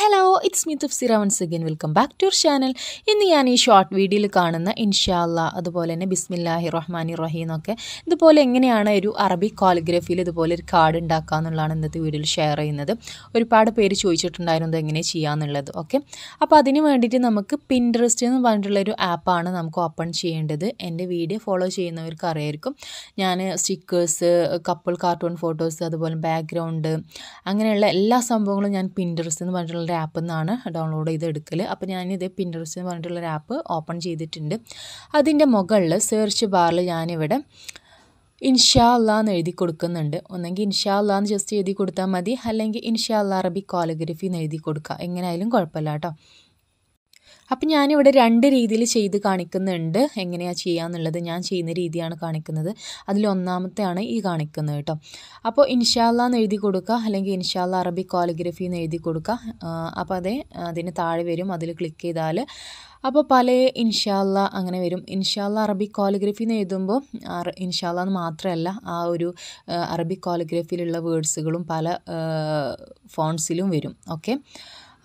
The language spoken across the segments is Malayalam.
hello it's me Thufsira once again welcome back to your channel ഇന്ന് ഞാൻ ഈ ഷോർട്ട് വീഡിയോയിൽ കാണുന്ന ഇൻഷാല്ല അതുപോലെ തന്നെ ബിസ്മില്ലാഹി റഹ്മാനി റഹീം എന്നൊക്കെ ഇതുപോലെ എങ്ങനെയാണ് ഒരു അറബി കോളിഗ്രഫിയിൽ ഇതുപോലെ ഒരു കാർഡ് ഉണ്ടാക്കുക എന്നുള്ളതാണ് ഇന്നത്തെ വീഡിയോയിൽ ഷെയർ ചെയ്യുന്നത് ഒരുപാട് പേര് ചോദിച്ചിട്ടുണ്ടായിരുന്നു എങ്ങനെ ചെയ്യാമെന്നുള്ളത് ഓക്കെ അപ്പോൾ അതിന് വേണ്ടിയിട്ട് നമുക്ക് പിൻട്രസ്റ്റ് എന്ന് പറഞ്ഞിട്ടുള്ള ഒരു ആപ്പാണ് നമുക്ക് ഓപ്പൺ ചെയ്യേണ്ടത് എൻ്റെ വീഡിയോ ഫോളോ ചെയ്യുന്നവർക്ക് അറിയായിരിക്കും ഞാൻ സ്റ്റിക്കേഴ്സ് കപ്പിൾ കാർട്ടൂൺ ഫോട്ടോസ് അതുപോലെ ബാക്ക്ഗ്രൗണ്ട് അങ്ങനെയുള്ള എല്ലാ സംഭവങ്ങളും ഞാൻ പിൻട്രസ്റ്റ് എന്ന് പറഞ്ഞിട്ടുള്ള പറഞ്ഞിട്ടുള്ള ആപ്പ് നിന്നാണ് ഡൗൺലോഡ് ചെയ്ത് എടുക്കൽ അപ്പോൾ ഞാനിത് പിൻട്രസ്റ്റ് എന്ന് പറഞ്ഞിട്ടുള്ള ഒരു ആപ്പ് ഓപ്പൺ ചെയ്തിട്ടുണ്ട് അതിൻ്റെ മുകളിൽ സെർച്ച് ബാറിൽ ഞാനിവിടെ ഇൻഷാല്ല എന്ന് എഴുതി കൊടുക്കുന്നുണ്ട് ഒന്നെങ്കിൽ ഇൻഷാല്ല എന്ന് ജസ്റ്റ് എഴുതി കൊടുത്താൽ മതി അല്ലെങ്കിൽ ഇൻഷാ ഇൻഷാല്ല അറബി കോലഗ്രഫി എന്ന് എഴുതി കൊടുക്കുക എങ്ങനെയായാലും കുഴപ്പമില്ല കേട്ടോ അപ്പം ഞാനിവിടെ രണ്ട് രീതിയിൽ ചെയ്ത് കാണിക്കുന്നുണ്ട് എങ്ങനെയാണ് ചെയ്യാന്നുള്ളത് ഞാൻ ചെയ്യുന്ന രീതിയാണ് കാണിക്കുന്നത് അതിലൊന്നാമത്തെയാണ് ഈ കാണിക്കുന്നത് കേട്ടോ അപ്പോൾ ഇൻഷാല്ല എന്ന് എഴുതി കൊടുക്കുക അല്ലെങ്കിൽ ഇൻഷാല്ല അറബി കോളിഗ്രഫി എന്ന് എഴുതി കൊടുക്കുക അപ്പോൾ അതേ അതിന് താഴെ വരും അതിൽ ക്ലിക്ക് ചെയ്താൽ അപ്പോൾ പല ഇൻഷാല്ല അങ്ങനെ വരും ഇൻഷാല്ല അറബിക് കോളിഗ്രഫി എന്ന് എഴുതുമ്പോൾ ഇൻഷാല്ല എന്ന് മാത്രമല്ല ആ ഒരു അറബിക് കോളിഗ്രഫിയിലുള്ള വേർഡ്സുകളും പല ഫോൺസിലും വരും ഓക്കെ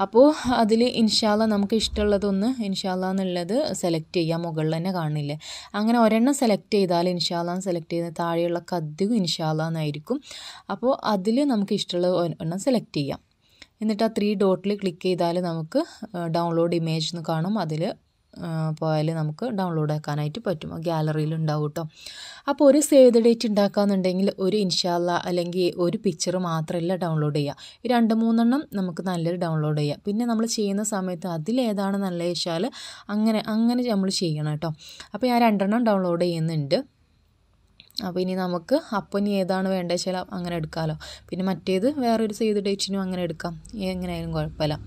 അപ്പോൾ അതിൽ ഇൻഷാല്ല നമുക്ക് ഇഷ്ടമുള്ളതൊന്ന് ഇൻഷാല്ല എന്നുള്ളത് സെലക്ട് ചെയ്യാം മുകളിൽ തന്നെ കാണില്ലേ അങ്ങനെ ഒരെണ്ണം സെലക്ട് ചെയ്താൽ ഇൻഷാല്ല സെലക്ട് ചെയ്യുന്ന താഴെയുള്ള കദ്ദും ഇൻഷാല്ല എന്നായിരിക്കും അപ്പോൾ അതിൽ നമുക്ക് ഇഷ്ടമുള്ള ഒരെണ്ണം സെലക്ട് ചെയ്യാം എന്നിട്ട് ആ ത്രീ ഡോട്ടിൽ ക്ലിക്ക് ചെയ്താൽ നമുക്ക് ഡൗൺലോഡ് ഇമേജ് എന്ന് കാണും അതിൽ പോയാൽ നമുക്ക് ഡൗൺലോഡ് ആക്കാനായിട്ട് പറ്റും ഗ്യാലറിയിൽ ഉണ്ടാവും കേട്ടോ അപ്പോൾ ഒരു സേവ് ദ ഡേറ്റ് ഉണ്ടാക്കുകയെന്നുണ്ടെങ്കിൽ ഒരു ഇൻഷാല്ല അല്ലെങ്കിൽ ഒരു പിക്ചർ മാത്രമല്ല ഡൗൺലോഡ് ചെയ്യുക രണ്ട് മൂന്നെണ്ണം നമുക്ക് നല്ലൊരു ഡൗൺലോഡ് ചെയ്യാം പിന്നെ നമ്മൾ ചെയ്യുന്ന സമയത്ത് അതിലേതാണ് നല്ലത് വെച്ചാൽ അങ്ങനെ അങ്ങനെ നമ്മൾ ചെയ്യണം കേട്ടോ അപ്പോൾ ഞാൻ രണ്ടെണ്ണം ഡൗൺലോഡ് ചെയ്യുന്നുണ്ട് അപ്പോൾ ഇനി നമുക്ക് അപ്പോൾ ഇനി ഏതാണ് വേണ്ടത് വെച്ചാൽ അങ്ങനെ എടുക്കാമല്ലോ പിന്നെ മറ്റേത് വേറൊരു സേവ് ഡേറ്റിനും അങ്ങനെ എടുക്കാം എങ്ങനെയായാലും കുഴപ്പമില്ല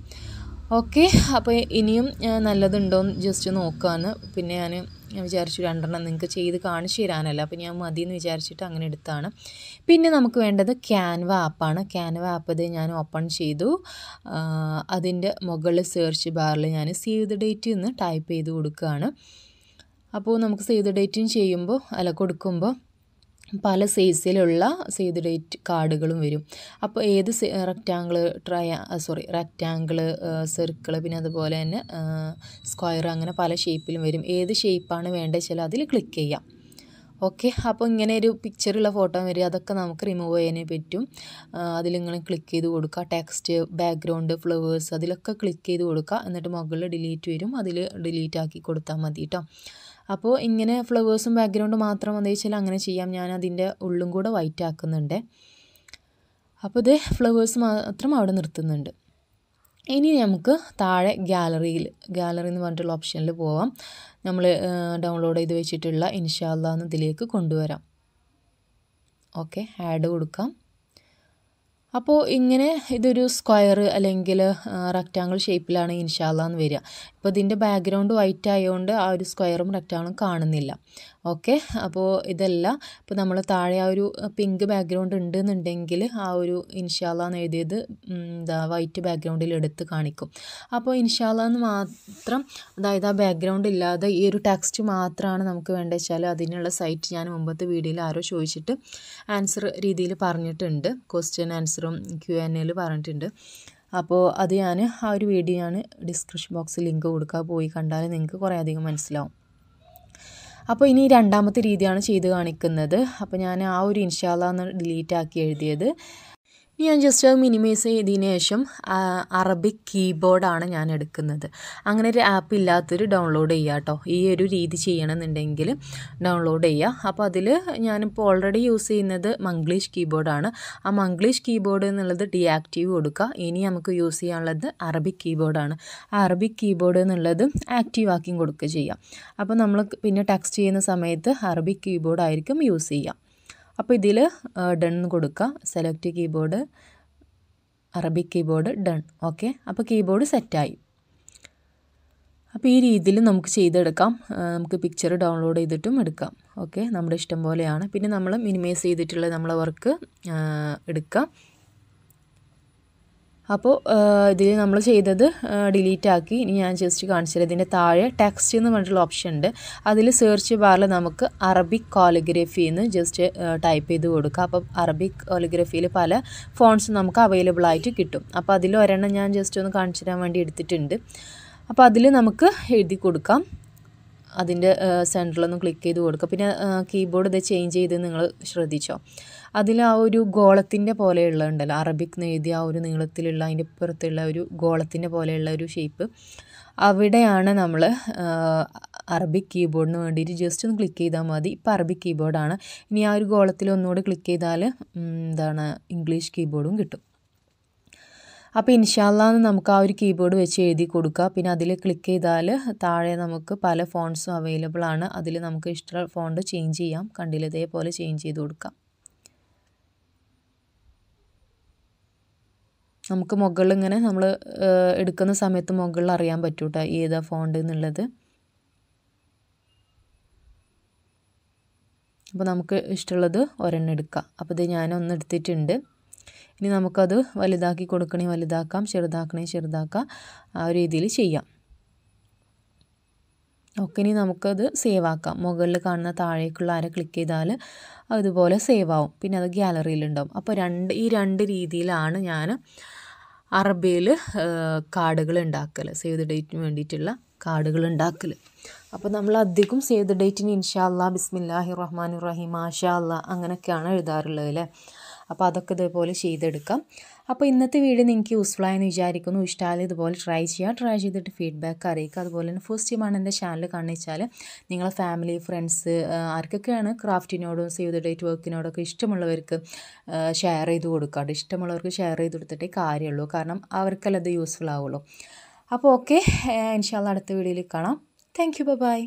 ഓക്കെ അപ്പോൾ ഇനിയും നല്ലതുണ്ടോയെന്ന് ജസ്റ്റ് നോക്കുകയാണ് പിന്നെ ഞാൻ ഞാൻ വിചാരിച്ചു രണ്ടെണ്ണം നിങ്ങൾക്ക് ചെയ്ത് കാണിച്ചു തരാനല്ല അപ്പോൾ ഞാൻ മതി എന്ന് വിചാരിച്ചിട്ട് അങ്ങനെ എടുത്താണ് പിന്നെ നമുക്ക് വേണ്ടത് ക്യാൻവ ആപ്പാണ് ക്യാൻവ ആപ്പ് ഇത് ഞാൻ ഓപ്പൺ ചെയ്തു അതിൻ്റെ മുകളിൽ സെർച്ച് ബാറിൽ ഞാൻ സേവ് ദ ഡേറ്റ് എന്ന് ടൈപ്പ് ചെയ്ത് കൊടുക്കുകയാണ് അപ്പോൾ നമുക്ക് സേവ് ദ ഡേറ്റും ചെയ്യുമ്പോൾ അല്ല കൊടുക്കുമ്പോൾ പല സൈസിലുള്ള സേതു ഡേറ്റ് കാർഡുകളും വരും അപ്പോൾ ഏത് റെക്റ്റാങ്കിൾ ട്രയ സോറി റെക്റ്റാങ്കിൾ സർക്കിൾ പിന്നെ അതുപോലെ തന്നെ സ്ക്വയർ അങ്ങനെ പല ഷേപ്പിലും വരും ഏത് ഷേപ്പാണ് വേണ്ടത് വെച്ചാൽ അതിൽ ക്ലിക്ക് ചെയ്യാം ഓക്കെ അപ്പോൾ ഇങ്ങനെ ഒരു പിക്ചറുള്ള ഫോട്ടോ വരിക അതൊക്കെ നമുക്ക് റിമൂവ് ചെയ്യാനേ പറ്റും അതിലിങ്ങനെ ക്ലിക്ക് ചെയ്ത് കൊടുക്കുക ടെക്സ്റ്റ് ബാക്ക്ഗ്രൗണ്ട് ഫ്ലവേഴ്സ് അതിലൊക്കെ ക്ലിക്ക് ചെയ്ത് കൊടുക്കുക എന്നിട്ട് മുകളിൽ ഡിലീറ്റ് വരും അതിൽ ഡിലീറ്റ് ആക്കി കൊടുത്താൽ മതി കേട്ടോ അപ്പോൾ ഇങ്ങനെ ഫ്ലവേഴ്സും ബാക്ക്ഗ്രൗണ്ടും മാത്രം എന്താ വെച്ചാൽ അങ്ങനെ ചെയ്യാം ഞാൻ അതിൻ്റെ ഉള്ളും കൂടെ വൈറ്റ് ആക്കുന്നുണ്ട് അപ്പോൾ ഇത് ഫ്ലവേഴ്സ് മാത്രം അവിടെ നിർത്തുന്നുണ്ട് ഇനി നമുക്ക് താഴെ ഗാലറിയിൽ ഗാലറി എന്ന് പറഞ്ഞിട്ടുള്ള ഓപ്ഷനിൽ പോവാം നമ്മൾ ഡൗൺലോഡ് ചെയ്ത് വെച്ചിട്ടുള്ള ഇൻഷാല്ല എന്നതിലേക്ക് കൊണ്ടുവരാം ഓക്കെ ആഡ് കൊടുക്കാം അപ്പോൾ ഇങ്ങനെ ഇതൊരു സ്ക്വയർ അല്ലെങ്കിൽ റെക്റ്റാങ്കിൾ ഷേപ്പിലാണ് എന്ന് വരിക അപ്പോൾ ഇതിൻ്റെ ബാക്ക്ഗ്രൗണ്ട് വൈറ്റ് ആയതുകൊണ്ട് ആ ഒരു സ്ക്വയറും റെക്റ്റാങ്കിളും കാണുന്നില്ല ഓക്കെ അപ്പോൾ ഇതല്ല ഇപ്പോൾ നമ്മൾ താഴെ ആ ഒരു പിങ്ക് ബാക്ക്ഗ്രൗണ്ട് ഉണ്ടെന്നുണ്ടെങ്കിൽ ആ ഒരു എന്ന് എഴുതിയത് എന്താ വൈറ്റ് ബാക്ക്ഗ്രൗണ്ടിൽ എടുത്ത് കാണിക്കും അപ്പോൾ എന്ന് മാത്രം അതായത് ആ ബാക്ക്ഗ്രൗണ്ട് ഇല്ലാതെ ഈ ഒരു ടെക്സ്റ്റ് മാത്രമാണ് നമുക്ക് വേണ്ടത് വെച്ചാൽ അതിനുള്ള സൈറ്റ് ഞാൻ മുമ്പത്തെ വീഡിയോയിൽ ആരോ ചോദിച്ചിട്ട് ആൻസർ രീതിയിൽ പറഞ്ഞിട്ടുണ്ട് ക്വസ്റ്റ്യൻ ആൻസർ ആൻസറും ക്യു എൻ എയിൽ പറഞ്ഞിട്ടുണ്ട് അപ്പോൾ അത് ഞാൻ ആ ഒരു വീഡിയോ ഞാൻ ഡിസ്ക്രിപ്ഷൻ ബോക്സിൽ ലിങ്ക് കൊടുക്കുക പോയി കണ്ടാൽ നിങ്ങൾക്ക് കുറേ അധികം മനസ്സിലാവും അപ്പോൾ ഇനി രണ്ടാമത്തെ രീതിയാണ് ചെയ്ത് കാണിക്കുന്നത് അപ്പോൾ ഞാൻ ആ ഒരു ഇൻഷാല്ല എന്ന് ഡിലീറ്റ് ആക്കി എഴുതിയത് ഞാൻ ജസ്റ്റ് അത് മിനിമൈസ് ചെയ്തതിന് ശേഷം അറബിക് കീബോർഡാണ് ഞാൻ എടുക്കുന്നത് അങ്ങനെ ഒരു ആപ്പ് ഇല്ലാത്തൊരു ഡൗൺലോഡ് ചെയ്യുക കേട്ടോ ഈ ഒരു രീതി ചെയ്യണമെന്നുണ്ടെങ്കിൽ ഡൗൺലോഡ് ചെയ്യുക അപ്പോൾ അതിൽ ഞാനിപ്പോൾ ഓൾറെഡി യൂസ് ചെയ്യുന്നത് മംഗ്ലീഷ് കീബോർഡാണ് ആ മംഗ്ലീഷ് കീബോർഡ് എന്നുള്ളത് ഡീആക്റ്റീവ് കൊടുക്കുക ഇനി നമുക്ക് യൂസ് ചെയ്യാനുള്ളത് അറബിക് കീബോർഡാണ് ആ അറബിക് കീബോർഡ് എന്നുള്ളത് ആക്റ്റീവ് ആക്കിയും കൊടുക്കുക ചെയ്യാം അപ്പോൾ നമ്മൾ പിന്നെ ടെക്സ്റ്റ് ചെയ്യുന്ന സമയത്ത് അറബിക് കീബോർഡായിരിക്കും യൂസ് ചെയ്യുക അപ്പോൾ ഇതിൽ ഡൺ കൊടുക്കുക select keyboard Arabic keyboard done okay അപ്പോൾ കീബോർഡ് സെറ്റായി അപ്പോൾ ഈ രീതിയിൽ നമുക്ക് ചെയ്തെടുക്കാം നമുക്ക് പിക്ചർ ഡൗൺലോഡ് ചെയ്തിട്ടും എടുക്കാം ഓക്കെ നമ്മുടെ ഇഷ്ടം പോലെയാണ് പിന്നെ നമ്മൾ മിനിമൈസ് ചെയ്തിട്ടുള്ള നമ്മളെ വർക്ക് എടുക്കാം അപ്പോൾ ഇതിൽ നമ്മൾ ചെയ്തത് ഡിലീറ്റ് ആക്കി ഇനി ഞാൻ ജസ്റ്റ് കാണിച്ചത് ഇതിൻ്റെ താഴെ ടെക്സ്റ്റ് എന്ന് പറഞ്ഞിട്ടുള്ള ഓപ്ഷൻ ഉണ്ട് അതിൽ സെർച്ച് ബാറിൽ നമുക്ക് അറബിക് കോളിഗ്രഫി എന്ന് ജസ്റ്റ് ടൈപ്പ് ചെയ്ത് കൊടുക്കുക അപ്പോൾ അറബിക് കോളിഗ്രഫിയിൽ പല ഫോൺസും നമുക്ക് അവൈലബിൾ ആയിട്ട് കിട്ടും അപ്പോൾ അതിൽ ഒരെണ്ണം ഞാൻ ജസ്റ്റ് ഒന്ന് കാണിച്ചു തരാൻ വേണ്ടി എടുത്തിട്ടുണ്ട് അപ്പോൾ അതിൽ നമുക്ക് എഴുതി കൊടുക്കാം അതിൻ്റെ സെൻറ്ററിലൊന്ന് ക്ലിക്ക് ചെയ്ത് കൊടുക്കുക പിന്നെ കീബോർഡ് ഇത് ചേഞ്ച് ചെയ്ത് നിങ്ങൾ ശ്രദ്ധിച്ചോ അതിൽ ആ ഒരു ഗോളത്തിൻ്റെ പോലെയുള്ള ഉണ്ടല്ലോ അറബിക് നെയ്തി ആ ഒരു നീളത്തിലുള്ള അതിൻ്റെ പുറത്തുള്ള ഒരു ഗോളത്തിൻ്റെ പോലെയുള്ള ഒരു ഷേപ്പ് അവിടെയാണ് നമ്മൾ അറബിക് കീബോർഡിന് വേണ്ടിയിട്ട് ജസ്റ്റ് ഒന്ന് ക്ലിക്ക് ചെയ്താൽ മതി ഇപ്പോൾ അറബിക് കീബോർഡാണ് ഇനി ആ ഒരു ഗോളത്തിൽ ഒന്നുകൂടി ക്ലിക്ക് ചെയ്താൽ എന്താണ് ഇംഗ്ലീഷ് കീബോർഡും കിട്ടും അപ്പോൾ ഇൻഷാല്ലാന്ന് നമുക്ക് ആ ഒരു കീബോർഡ് വെച്ച് എഴുതി കൊടുക്കുക പിന്നെ അതിൽ ക്ലിക്ക് ചെയ്താൽ താഴെ നമുക്ക് പല ഫോൺസും അവൈലബിൾ ആണ് അതിൽ നമുക്ക് ഇഷ്ട ഫോണ്ട് ചേഞ്ച് ചെയ്യാം കണ്ടില്ലതേപോലെ ഇതേപോലെ ചേഞ്ച് ചെയ്ത് കൊടുക്കാം നമുക്ക് മുകളിൽ ഇങ്ങനെ നമ്മൾ എടുക്കുന്ന സമയത്ത് മുകളിൽ അറിയാൻ പറ്റൂട്ടോ ഏതാ ഫോണ്ട് എന്നുള്ളത് അപ്പോൾ നമുക്ക് ഇഷ്ടമുള്ളത് ഒരെണ്ണം എടുക്കാം അപ്പോൾ ഇത് ഞാനൊന്ന് എടുത്തിട്ടുണ്ട് ഇനി നമുക്കത് വലുതാക്കി കൊടുക്കണേ വലുതാക്കാം ചെറുതാക്കണേ ചെറുതാക്കാം ആ രീതിയിൽ ചെയ്യാം ഓക്കെ ഇനി നമുക്കത് സേവ് ആക്കാം മുകളിൽ കാണുന്ന താഴേക്കുള്ള ആരെ ക്ലിക്ക് ചെയ്താൽ അതുപോലെ സേവ് ആവും പിന്നെ അത് ഗ്യാലറിയിലുണ്ടാവും അപ്പോൾ രണ്ട് ഈ രണ്ട് രീതിയിലാണ് ഞാൻ അറബിയിൽ കാർഡുകൾ ഉണ്ടാക്കൽ സേവ് ദ ഡേറ്റിന് വേണ്ടിയിട്ടുള്ള കാർഡുകൾ ഉണ്ടാക്കൽ അപ്പോൾ നമ്മൾ അധികം സേവ് ദ ഡേറ്റിന് ഇൻഷാ അല്ലാ ബിസ്മില്ലാഹി റഹ്മാൻ റഹീം ആഷാ അല്ലാ അങ്ങനെയൊക്കെയാണ് എഴുതാറുള്ളത് അല്ലേ അപ്പോൾ അതൊക്കെ ഇതുപോലെ ചെയ്തെടുക്കാം അപ്പോൾ ഇന്നത്തെ വീഡിയോ നിങ്ങൾക്ക് യൂസ്ഫുള്ളായെന്ന് വിചാരിക്കുന്നു ഇഷ്ടമായാലും ഇതുപോലെ ട്രൈ ചെയ്യുക ട്രൈ ചെയ്തിട്ട് ഫീഡ്ബാക്ക് അറിയിക്കുക അതുപോലെ തന്നെ ഫസ്റ്റ് ടൈമാണ് എൻ്റെ ചാനൽ കാണിച്ചാൽ നിങ്ങളുടെ നിങ്ങളെ ഫാമിലി ഫ്രണ്ട്സ് ആർക്കൊക്കെയാണ് ക്രാഫ്റ്റിനോടും സേവ് ദ ഡേറ്റ് വർക്കിനോടൊക്കെ ഇഷ്ടമുള്ളവർക്ക് ഷെയർ ചെയ്ത് കൊടുക്കുക അത് ഇഷ്ടമുള്ളവർക്ക് ഷെയർ ചെയ്ത് കൊടുത്തിട്ടേ കാര്യമുള്ളൂ കാരണം അവർക്കല്ലത് യൂസ്ഫുൾ ആവുള്ളൂ അപ്പോൾ ഓക്കെ ഇൻഷാല്ല അടുത്ത വീഡിയോയിൽ കാണാം താങ്ക് യു ബൈ